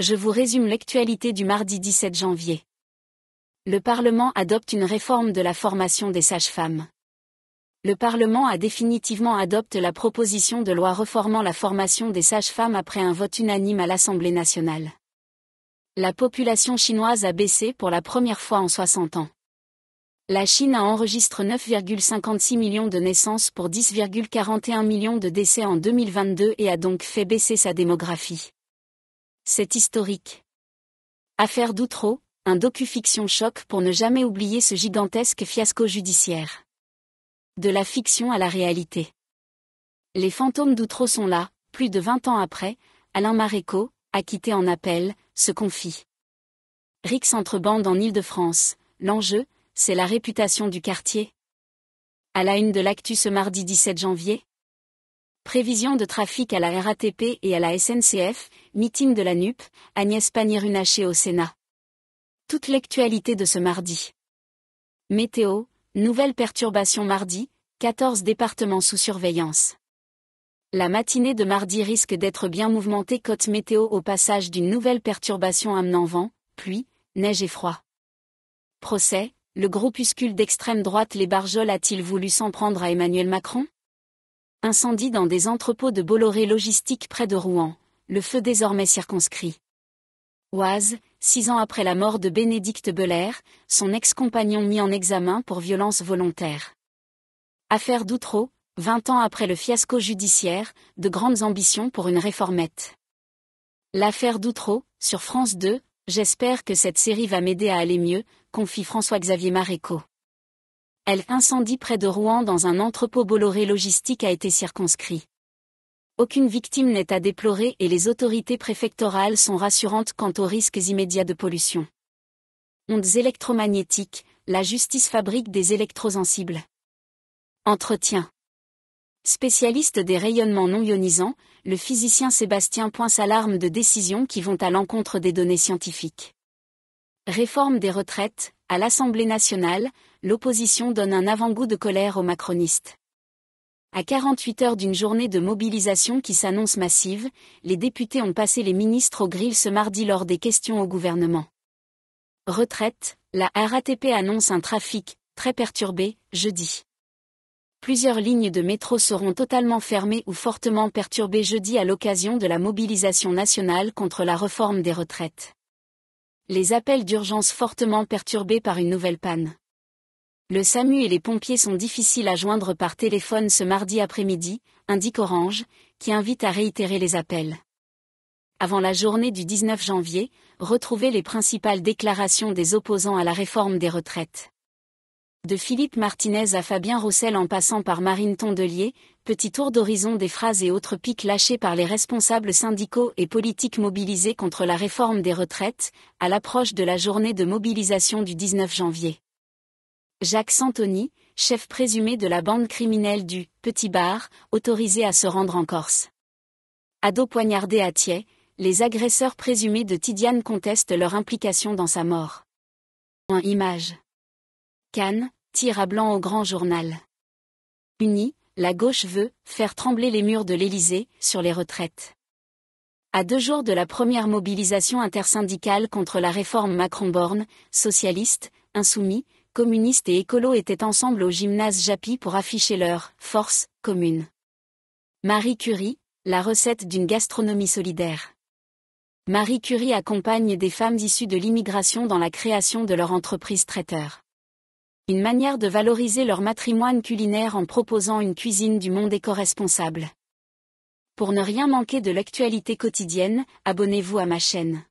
je vous résume l'actualité du mardi 17 janvier. Le Parlement adopte une réforme de la formation des sages-femmes. Le Parlement a définitivement adopté la proposition de loi reformant la formation des sages-femmes après un vote unanime à l'Assemblée nationale. La population chinoise a baissé pour la première fois en 60 ans. La Chine a enregistré 9,56 millions de naissances pour 10,41 millions de décès en 2022 et a donc fait baisser sa démographie. C'est historique. Affaire d'Outreau, un docu-fiction choc pour ne jamais oublier ce gigantesque fiasco judiciaire. De la fiction à la réalité. Les fantômes d'Outreau sont là, plus de 20 ans après, Alain Maréco, acquitté en appel, se confie. Rix entrebande en Île-de-France, l'enjeu, c'est la réputation du quartier. À la une de l'actu ce mardi 17 janvier, Prévision de trafic à la RATP et à la SNCF, meeting de la NUP, Agnès Pannier-Runacher au Sénat. Toute l'actualité de ce mardi. Météo, nouvelle perturbation mardi, 14 départements sous surveillance. La matinée de mardi risque d'être bien mouvementée côte météo au passage d'une nouvelle perturbation amenant vent, pluie, neige et froid. Procès, le groupuscule d'extrême droite Les Barjols a-t-il voulu s'en prendre à Emmanuel Macron Incendie dans des entrepôts de Bolloré Logistique près de Rouen, le feu désormais circonscrit. Oise, six ans après la mort de Bénédicte Belair, son ex-compagnon mis en examen pour violence volontaire. Affaire d'Outreau, vingt ans après le fiasco judiciaire, de grandes ambitions pour une réformette. L'affaire d'Outreau, sur France 2, j'espère que cette série va m'aider à aller mieux, confie François-Xavier Maréco. Elle incendie près de Rouen dans un entrepôt Bolloré Logistique a été circonscrit. Aucune victime n'est à déplorer et les autorités préfectorales sont rassurantes quant aux risques immédiats de pollution. Ondes électromagnétiques, la justice fabrique des électrosensibles. Entretien. Spécialiste des rayonnements non ionisants, le physicien Sébastien pointe l'arme de décisions qui vont à l'encontre des données scientifiques. Réforme des retraites, à l'Assemblée nationale, l'opposition donne un avant-goût de colère aux macronistes. À 48 heures d'une journée de mobilisation qui s'annonce massive, les députés ont passé les ministres au grill ce mardi lors des questions au gouvernement. Retraite, la RATP annonce un trafic très perturbé jeudi. Plusieurs lignes de métro seront totalement fermées ou fortement perturbées jeudi à l'occasion de la mobilisation nationale contre la réforme des retraites. Les appels d'urgence fortement perturbés par une nouvelle panne. Le SAMU et les pompiers sont difficiles à joindre par téléphone ce mardi après-midi, indique Orange, qui invite à réitérer les appels. Avant la journée du 19 janvier, retrouvez les principales déclarations des opposants à la réforme des retraites. De Philippe Martinez à Fabien Roussel en passant par Marine Tondelier, petit tour d'horizon des phrases et autres pics lâchés par les responsables syndicaux et politiques mobilisés contre la réforme des retraites, à l'approche de la journée de mobilisation du 19 janvier. Jacques Santoni, chef présumé de la bande criminelle du Petit Bar, autorisé à se rendre en Corse. Ado poignardé à Thiers, les agresseurs présumés de Tidiane contestent leur implication dans sa mort. image. Cannes, tire à blanc au grand journal. Unie, la gauche veut faire trembler les murs de l'Élysée sur les retraites. À deux jours de la première mobilisation intersyndicale contre la réforme Macron-Borne, socialistes, insoumis, communistes et écolos étaient ensemble au gymnase Japy pour afficher leur force commune. Marie Curie, la recette d'une gastronomie solidaire. Marie Curie accompagne des femmes issues de l'immigration dans la création de leur entreprise traiteur une manière de valoriser leur matrimoine culinaire en proposant une cuisine du monde éco-responsable. Pour ne rien manquer de l'actualité quotidienne, abonnez-vous à ma chaîne.